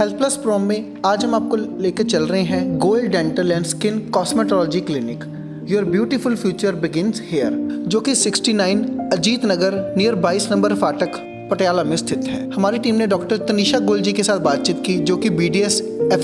health plus प्रोम में आज हम आपको लेकर चल रहे हैं gold dental and skin cosmetology clinic your beautiful future begins here जो कि 69 अजीत नगर नियर 22 नंबर फाटक पटियाला में स्थित है हमारी टीम ने डॉक्टर तनिषा गोल जी के साथ बातचीत की जो कि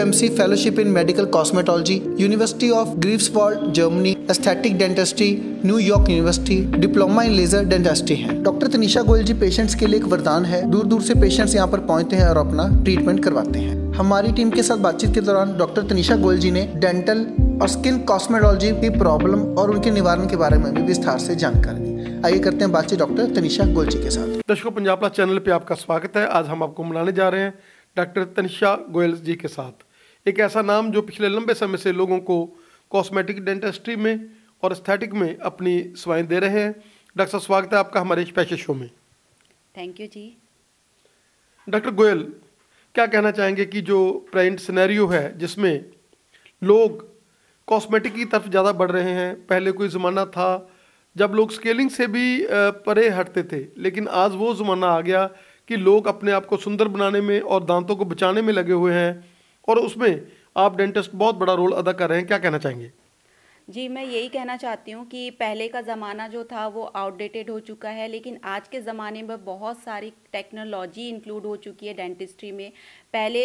M C fellowship in medical cosmetology university of Greifswald Germany aesthetic dentistry New York university diploma in laser dentistry है डॉक्टर तनिषा गोयल जी पेशेंट्स के लिए एक वरदान है दूर दूर से पेशेंट्स यहाँ पर पहुंचते हैं और अपना ट्रीटमेंट करवाते हैं हमारी टीम के साथ बातचीत के दौरान डॉक्टर तनिषा गोयल जी ने डेंटल और स्किन कॉस्मेटोलॉजी की प्रॉब्लम और उनके निवारण के बारे में भी विस्तार से जानकारी दी आइए करते हैं बातचीत डॉक्टर तनिषा गोयल जी के साथ दर्शकों पंजाब प्लस चैनल पे आपका स्वागत है आज हम आपको मनाने जा रहे हैं डॉक्टर तनिषा गोयल जी के साथ एक ऐसा नाम जो पिछले लंबे समय से लोगों को कॉस्मेटिक डेंटिस्ट्री में और स्थेटिक में अपनी सेवाएँ दे रहे हैं डॉक्टर स्वागत है आपका हमारे स्पेशल शो में thank you ji doctor Goyal क्या कहना चाहेंगे कि जो प्रेजेंट सिनेरियो है जिसमें लोग कॉस्मेटिक की तरफ ज़्यादा बढ़ रहे हैं पहले कोई ज़माना था जब लोग स्केलिंग से भी परे हटते थे लेकिन आज वो ज़माना आ गया कि लोग अपने आप को सुंदर बनाने में और दांतों को बचाने में लगे हुए हैं और उसमें आप डेंटिस्ट बहुत बड़ा रोल अदा कर रहे हैं क्या कहना चाहेंगे जी मैं यही कहना चाहती हूँ कि पहले का ज़माना जो था वो आउटडेटेड हो चुका है लेकिन आज के ज़माने में बहुत सारी टेक्नोलॉजी इंक्लूड हो चुकी है डेंटिस्ट्री में पहले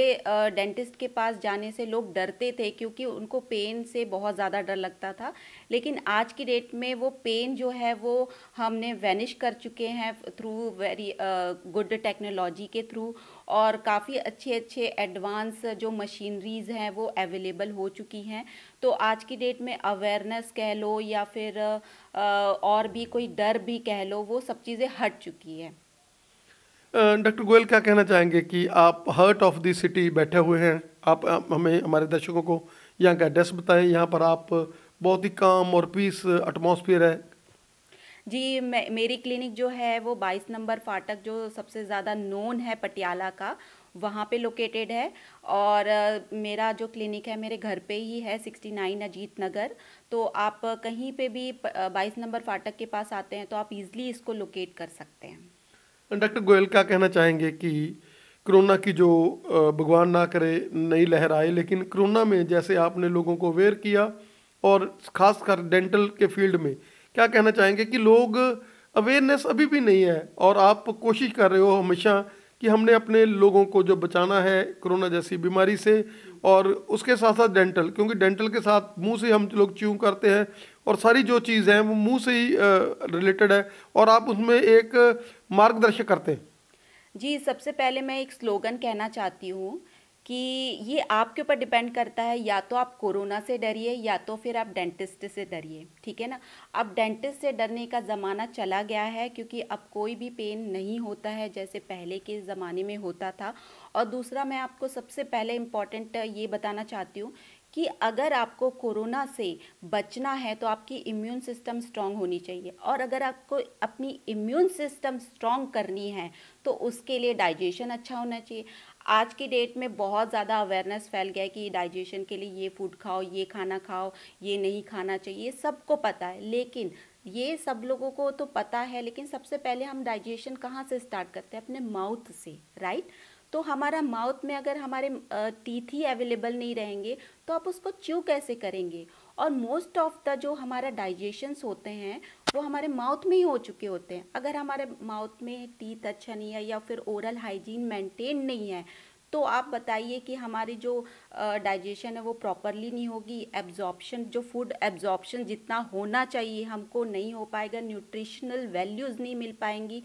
डेंटिस्ट के पास जाने से लोग डरते थे क्योंकि उनको पेन से बहुत ज़्यादा डर लगता था लेकिन आज की डेट में वो पेन जो है वो हमने वैनिश कर चुके हैं थ्रू वेरी गुड टेक्नोलॉजी के थ्रू और काफ़ी अच्छे अच्छे एडवांस जो मशीनरीज़ हैं वो अवेलेबल हो चुकी हैं तो आज की डेट में अवेयरनेस कह लो या फिर और भी कोई डर भी कह लो वो सब चीज़ें हट चुकी है डॉक्टर गोयल क्या कहना चाहेंगे कि आप हर्ट ऑफ दी सिटी बैठे हुए हैं आप हमें हमारे दर्शकों को यहाँ का एड्रेस बताएं यहाँ पर आप बहुत ही काम और पीस एटमोसफियर है जी मेरी क्लिनिक जो है वो 22 नंबर फाटक जो सबसे ज़्यादा नोन है पटियाला का वहाँ पे लोकेटेड है और मेरा जो क्लिनिक है मेरे घर पे ही है 69 अजीत नगर तो आप कहीं पे भी 22 नंबर फाटक के पास आते हैं तो आप इजीली इसको लोकेट कर सकते हैं डॉक्टर गोयल क्या कहना चाहेंगे कि कोरोना की जो भगवान ना करे नई लहर आए लेकिन कोरोना में जैसे आपने लोगों को अवेयर किया और ख़ासकर डेंटल के फील्ड में क्या कहना चाहेंगे कि लोग अवेयरनेस अभी भी नहीं है और आप कोशिश कर रहे हो हमेशा कि हमने अपने लोगों को जो बचाना है कोरोना जैसी बीमारी से और उसके साथ साथ डेंटल क्योंकि डेंटल के साथ मुंह से हम लोग च्यूँ करते हैं और सारी जो चीज़ है वो मुंह से ही रिलेटेड है और आप उसमें एक मार्गदर्शक करते हैं जी सबसे पहले मैं एक स्लोगन कहना चाहती हूँ कि ये आपके ऊपर डिपेंड करता है या तो आप कोरोना से डरिए या तो फिर आप डेंटिस्ट से डरिए ठीक है ना अब डेंटिस्ट से डरने का ज़माना चला गया है क्योंकि अब कोई भी पेन नहीं होता है जैसे पहले के ज़माने में होता था और दूसरा मैं आपको सबसे पहले इम्पॉर्टेंट ये बताना चाहती हूँ कि अगर आपको कोरोना से बचना है तो आपकी इम्यून सिस्टम स्ट्रांग होनी चाहिए और अगर आपको अपनी इम्यून सिस्टम स्ट्रांग करनी है तो उसके लिए डाइजेशन अच्छा होना चाहिए आज की डेट में बहुत ज़्यादा अवेयरनेस फैल गया है कि डाइजेशन के लिए ये फूड खाओ ये खाना खाओ ये नहीं खाना चाहिए सबको पता है लेकिन ये सब लोगों को तो पता है लेकिन सबसे पहले हम डाइजेशन कहाँ से स्टार्ट करते हैं अपने माउथ से राइट तो हमारा माउथ में अगर हमारे टीथ ही अवेलेबल नहीं रहेंगे तो आप उसको च्यू कैसे करेंगे और मोस्ट ऑफ द जो हमारा डाइजेशंस होते हैं वो हमारे माउथ में ही हो चुके होते हैं अगर हमारे माउथ में टीथ अच्छा नहीं है या फिर ओरल हाइजीन मेंटेन नहीं है तो आप बताइए कि हमारी जो डाइजेशन है वो प्रॉपरली नहीं होगी एब्जॉर्प्शन जो फूड एब्जॉर्प्शन जितना होना चाहिए हमको नहीं हो पाएगा न्यूट्रिशनल वैल्यूज़ नहीं मिल पाएंगी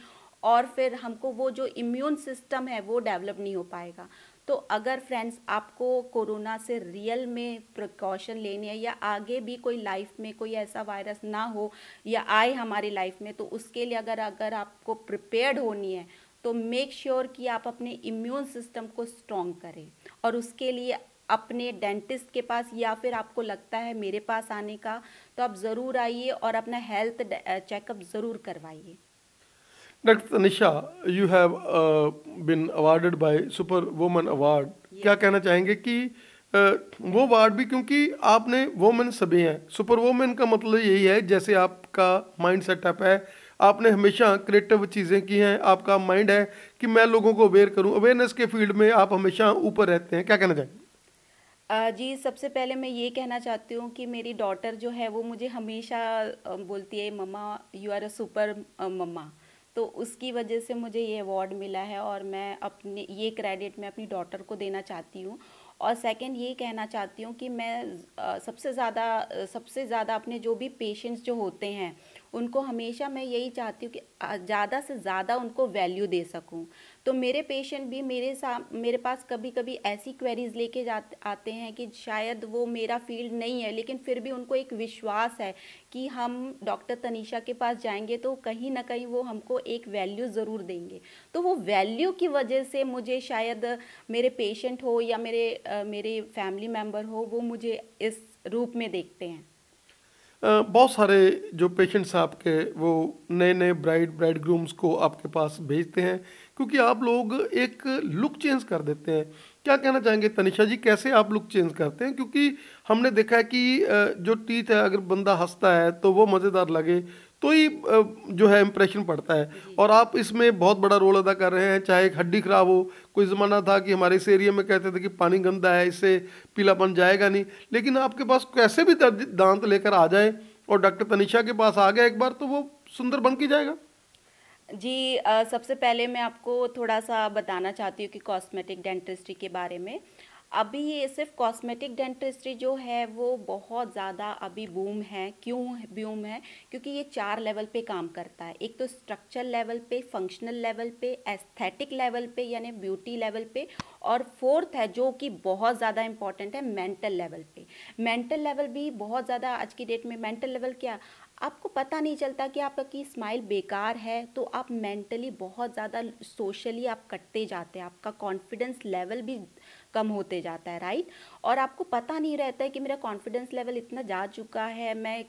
और फिर हमको वो जो इम्यून सिस्टम है वो डेवलप नहीं हो पाएगा तो अगर फ्रेंड्स आपको कोरोना से रियल में प्रिकॉशन लेने है या आगे भी कोई लाइफ में कोई ऐसा वायरस ना हो या आए हमारी लाइफ में तो उसके लिए अगर अगर आपको प्रिपेयर्ड होनी है तो मेक श्योर sure कि आप अपने इम्यून सिस्टम को स्ट्रॉन्ग करें और उसके लिए अपने डेंटिस्ट के पास या फिर आपको लगता है मेरे पास आने का तो आप ज़रूर आइए और अपना हेल्थ चेकअप ज़रूर करवाइए doctor Tanisha you have been awarded by super women award क्या कहना चाहेंगे कि uh, वो अवार्ड भी क्योंकि आपने वोमेन सभी हैं सुपर वोमेन का मतलब यही है जैसे आपका माइंड सेटअप है आपने हमेशा क्रिएटिव चीज़ें की हैं आपका माइंड है कि मैं लोगों को अवेयर करूं अवेयरनेस के फील्ड में आप हमेशा ऊपर रहते हैं क्या कहना चाहेंगे जी सबसे पहले मैं ये कहना चाहती हूँ कि मेरी डॉटर जो है वो मुझे हमेशा बोलती है mama you are a super mama तो उसकी वजह से मुझे ये अवार्ड मिला है और मैं अपने ये क्रेडिट मैं अपनी डॉटर को देना चाहती हूँ और सेकंड ये कहना चाहती हूँ कि मैं सबसे ज़्यादा सबसे ज़्यादा अपने जो भी पेशेंट्स जो होते हैं उनको हमेशा मैं यही चाहती हूँ कि ज़्यादा से ज़्यादा उनको वैल्यू दे सकूँ तो मेरे पेशेंट भी मेरे साथ मेरे पास कभी कभी ऐसी क्वेरीज लेके जाते आते हैं कि शायद वो मेरा फील्ड नहीं है लेकिन फिर भी उनको एक विश्वास है कि हम डॉक्टर तनीषा के पास जाएंगे तो कहीं ना कहीं वो हमको एक वैल्यू ज़रूर देंगे तो वो वैल्यू की वजह से मुझे शायद मेरे पेशेंट हो या मेरे मेरे फैमिली मेम्बर हो वो मुझे इस रूप में देखते हैं बहुत सारे जो पेशेंट्स आपके वो नए नए ब्राइड ब्राइड ग्रूम्स को आपके पास भेजते हैं क्योंकि आप लोग एक लुक चेंज कर देते हैं क्या कहना चाहेंगे तनिषा जी कैसे आप लुक चेंज करते हैं क्योंकि हमने देखा है कि जो टीथ है अगर बंदा हंसता है तो वो मज़ेदार लगे तो ही जो है इम्प्रेशन पड़ता है और आप इसमें बहुत बड़ा रोल अदा कर रहे हैं चाहे एक हड्डी ख़राब हो कोई ज़माना था कि हमारे इस एरिया में कहते थे कि पानी गंदा है इससे पीलापन जाएगा नहीं लेकिन आपके पास कैसे भी दांत लेकर आ जाए और डॉक्टर तनिषा के पास आ गया एक बार तो वो सुंदर बन के जाएगा जी आ, सबसे पहले मैं आपको थोड़ा सा बताना चाहती हूँ कि कॉस्मेटिक डेंटिस्ट्री के बारे में अभी ये सिर्फ कॉस्मेटिक डेंटिस्ट्री जो है वो बहुत ज़्यादा अभी बूम है क्यों बूम है क्योंकि ये चार लेवल पे काम करता है एक तो स्ट्रक्चर लेवल पे फंक्शनल लेवल पे एस्थेटिक लेवल पे यानी ब्यूटी लेवल पे और फोर्थ है जो कि बहुत ज़्यादा इंपॉर्टेंट है मेंटल लेवल पे मेंटल लेवल भी बहुत ज़्यादा आज की डेट में मेंटल लेवल क्या आपको पता नहीं चलता कि आपकी स्माइल बेकार है तो आप मेंटली बहुत ज़्यादा सोशली आप कटते जाते हैं आपका कॉन्फिडेंस लेवल भी कम होते जाता है राइट और आपको पता नहीं रहता है कि मेरा कॉन्फिडेंस लेवल इतना जा चुका है मैं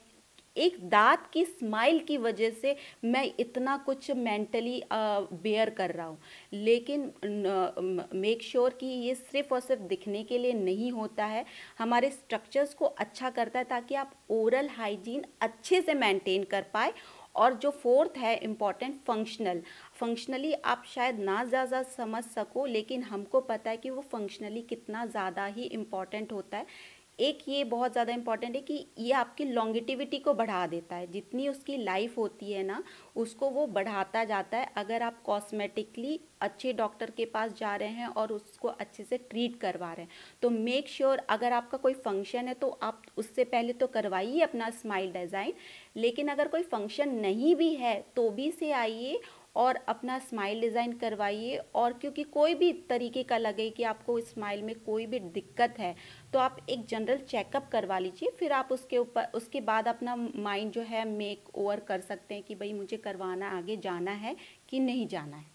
एक दांत की स्माइल की वजह से मैं इतना कुछ मेंटली बेयर कर रहा हूँ लेकिन मेक श्योर sure कि ये सिर्फ और सिर्फ दिखने के लिए नहीं होता है हमारे स्ट्रक्चर्स को अच्छा करता है ताकि आप ओरल हाइजीन अच्छे से मेंटेन कर पाए और जो फोर्थ है इम्पॉर्टेंट फंक्शनल फंक्शनली आप शायद ना ज़्यादा समझ सको लेकिन हमको पता है कि वो फंक्शनली कितना ज़्यादा ही इम्पॉर्टेंट होता है एक ये बहुत ज़्यादा इम्पॉर्टेंट है कि ये आपकी लॉन्गिटिविटी को बढ़ा देता है जितनी उसकी लाइफ होती है ना उसको वो बढ़ाता जाता है अगर आप कॉस्मेटिकली अच्छे डॉक्टर के पास जा रहे हैं और उसको अच्छे से ट्रीट करवा रहे हैं तो मेक श्योर sure, अगर आपका कोई फंक्शन है तो आप उससे पहले तो करवाइए अपना स्माइल डिज़ाइन लेकिन अगर कोई फंक्शन नहीं भी है तो भी से आइए और अपना स्माइल डिज़ाइन करवाइए और क्योंकि कोई भी तरीके का लगे कि आपको स्माइल में कोई भी दिक्कत है तो आप एक जनरल चेकअप करवा लीजिए फिर आप उसके ऊपर उसके बाद अपना माइंड जो है मेक ओवर कर सकते हैं कि भाई मुझे करवाना आगे जाना है कि नहीं जाना है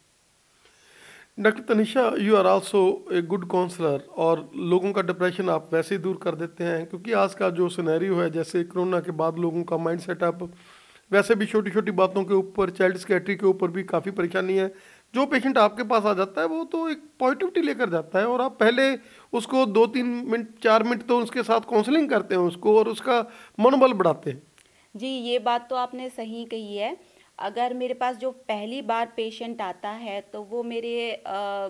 doctor Tanisha you are also a good counsellor और लोगों का डिप्रेशन आप वैसे ही दूर कर देते हैं क्योंकि आज का जो सिनेरियो है जैसे कोरोना के बाद लोगों का माइंड सेटअप वैसे भी छोटी छोटी बातों के ऊपर चाइल्ड सिकेट्री के ऊपर भी काफ़ी परेशानी है जो पेशेंट आपके पास आ जाता है वो तो एक पॉजिटिविटी लेकर जाता है और आप पहले उसको दो तीन मिनट चार मिनट तो उसके साथ काउंसलिंग करते हैं उसको और उसका मनोबल बढ़ाते हैं जी ये बात तो आपने सही कही है अगर मेरे पास जो पहली बार पेशेंट आता है तो वो मेरे आ,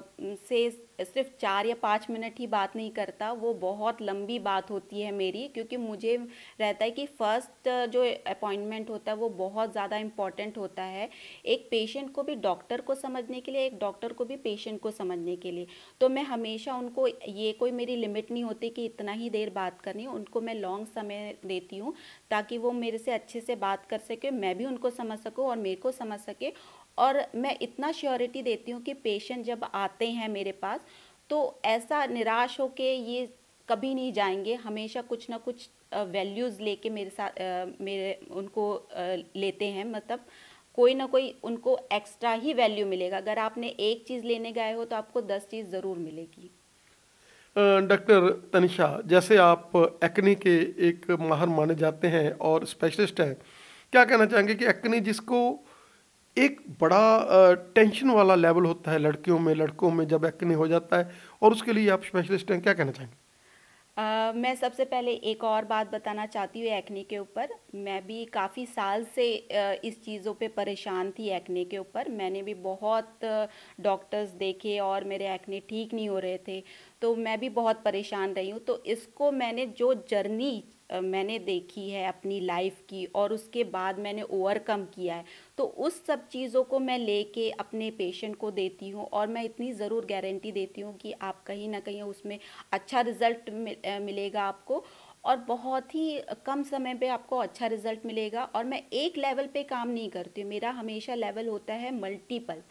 से सिर्फ चार या पाँच मिनट ही बात नहीं करता वो बहुत लंबी बात होती है मेरी क्योंकि मुझे रहता है कि फ़र्स्ट जो अपॉइंटमेंट होता है वो बहुत ज़्यादा इम्पॉर्टेंट होता है एक पेशेंट को भी डॉक्टर को समझने के लिए एक डॉक्टर को भी पेशेंट को समझने के लिए तो मैं हमेशा उनको ये कोई मेरी लिमिट नहीं होती कि इतना ही देर बात करनी उनको मैं लॉन्ग समय देती हूँ ताकि वो मेरे से अच्छे से बात कर सके मैं भी उनको समझ सकूँ और मेरे को समझ सके और मैं इतना श्योरिटी देती हूँ कि पेशेंट जब आते हैं मेरे पास तो ऐसा निराश हो के ये कभी नहीं जाएंगे हमेशा कुछ ना कुछ वैल्यूज़ लेके मेरे साथ मेरे उनको लेते हैं मतलब कोई ना कोई उनको एक्स्ट्रा ही वैल्यू मिलेगा अगर आपने एक चीज़ लेने गए हो तो आपको दस चीज़ ज़रूर मिलेगी डॉक्टर तनिषा जैसे आप एक्नी के एक माहर माने जाते हैं और स्पेशलिस्ट हैं क्या कहना चाहेंगे कि एक्नी जिसको एक बड़ा टेंशन वाला लेवल होता है लड़कियों में लड़कों में जब एक्ने हो जाता है और उसके लिए आप स्पेशलिस्ट हैं क्या कहना चाहेंगे Uh, मैं सबसे पहले एक और बात बताना चाहती हूँ एक्ने के ऊपर मैं भी काफ़ी साल से इस चीज़ों पे परेशान थी एक्ने के ऊपर मैंने भी बहुत डॉक्टर्स देखे और मेरे एक्ने ठीक नहीं हो रहे थे तो मैं भी बहुत परेशान रही हूँ तो इसको मैंने जो जर्नी मैंने देखी है अपनी लाइफ की और उसके बाद मैंने ओवरकम किया है तो उस सब चीज़ों को मैं लेके अपने पेशेंट को देती हूँ और मैं इतनी ज़रूर गारंटी देती हूँ कि आप कहीं ना कहीं उसमें अच्छा रिज़ल्ट मिलेगा आपको और बहुत ही कम समय पे आपको अच्छा रिज़ल्ट मिलेगा और मैं एक लेवल पे काम नहीं करती हूँ मेरा हमेशा लेवल होता है मल्टीपल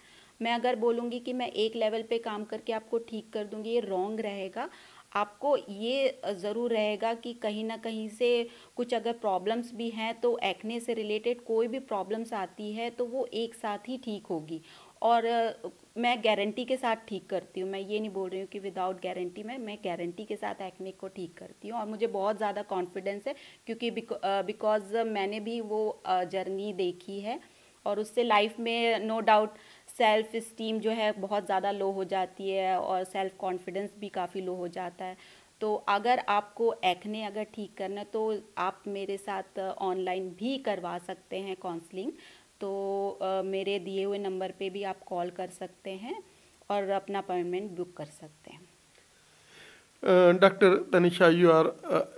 मैं अगर बोलूँगी कि मैं एक लेवल पे काम करके आपको ठीक कर दूँगी ये रॉन्ग रहेगा आपको ये ज़रूर रहेगा कि कहीं ना कहीं से कुछ अगर प्रॉब्लम्स भी हैं तो एक्ने से रिलेटेड कोई भी प्रॉब्लम्स आती है तो वो एक साथ ही ठीक होगी और मैं गारंटी के साथ ठीक करती हूँ मैं ये नहीं बोल रही हूँ कि विदाउट गारंटी मैं मैं गारंटी के साथ एक्ने को ठीक करती हूँ और मुझे बहुत ज़्यादा कॉन्फिडेंस है क्योंकि बिकॉज मैंने भी वो जर्नी देखी है और उससे लाइफ में no no doubt self esteem जो है बहुत ज़्यादा लो हो जाती है और सेल्फ़ कॉन्फिडेंस भी काफ़ी लो हो जाता है तो अगर आपको एक्ने अगर ठीक करना तो आप मेरे साथ ऑनलाइन भी करवा सकते हैं काउंसलिंग तो आ, मेरे दिए हुए नंबर पे भी आप कॉल कर सकते हैं और अपना अपॉइंटमेंट बुक कर सकते हैं doctor Tanisha you are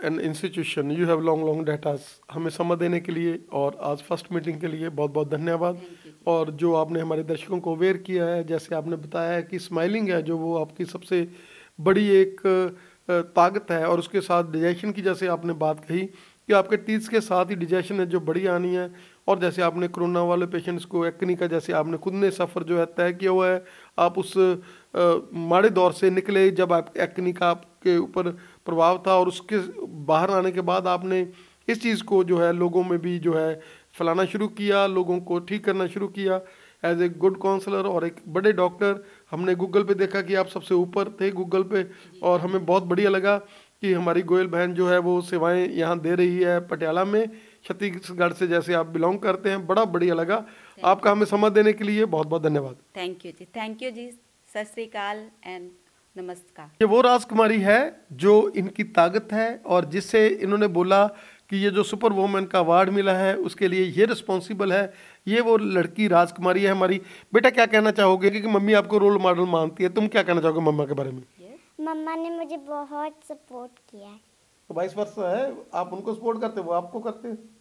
an institution you have long long dates हमें समय देने के लिए और आज फर्स्ट मीटिंग के लिए बहुत बहुत धन्यवाद और जो आपने हमारे दर्शकों को अवेयर किया है जैसे आपने बताया है कि स्माइलिंग है जो वो आपकी सबसे बड़ी एक ताकत है और उसके साथ डिजेशन की जैसे आपने बात कही कि आपके टीथ के साथ ही डिजेशन है जो बड़ी आनी है और जैसे आपने कोरोना वाले पेशेंट्स को एक्नी का जैसे आपने खुद ने सफ़र जो है तय किया हुआ है आप उस माड़े दौर से निकले जब आप एक्नी का आपके ऊपर प्रभाव था और उसके बाहर आने के बाद आपने इस चीज़ को जो है लोगों में भी जो है फैलाना शुरू किया लोगों को ठीक करना शुरू किया एज ए गुड काउंसलर और एक बड़े डॉक्टर हमने गूगल पे देखा कि आप सबसे ऊपर थे गूगल पे और हमें बहुत बढ़िया लगा कि हमारी गोयल बहन जो है वो सेवाएं यहाँ दे रही है पटियाला में छत्तीसगढ़ से जैसे आप बिलोंग करते हैं बड़ा बढ़िया लगा आपका हमें समय देने के लिए बहुत बहुत धन्यवाद thank you ji thank you ji Sat Sri Akal and नमस्कार ये वो राजकुमारी है जो इनकी ताकत है और जिससे इन्होंने बोला कि ये जो सुपर वूमेन का अवार्ड मिला है उसके लिए ये रिस्पॉन्सिबल है ये वो लड़की राजकुमारी है हमारी बेटा क्या कहना चाहोगे क्योंकि मम्मी आपको रोल मॉडल मानती है तुम क्या कहना चाहोगे मम्मा के बारे में मम्मा ने मुझे बहुत सपोर्ट किया है तो वाइस वर्षा है आप उनको सपोर्ट करते हो आपको करते हैं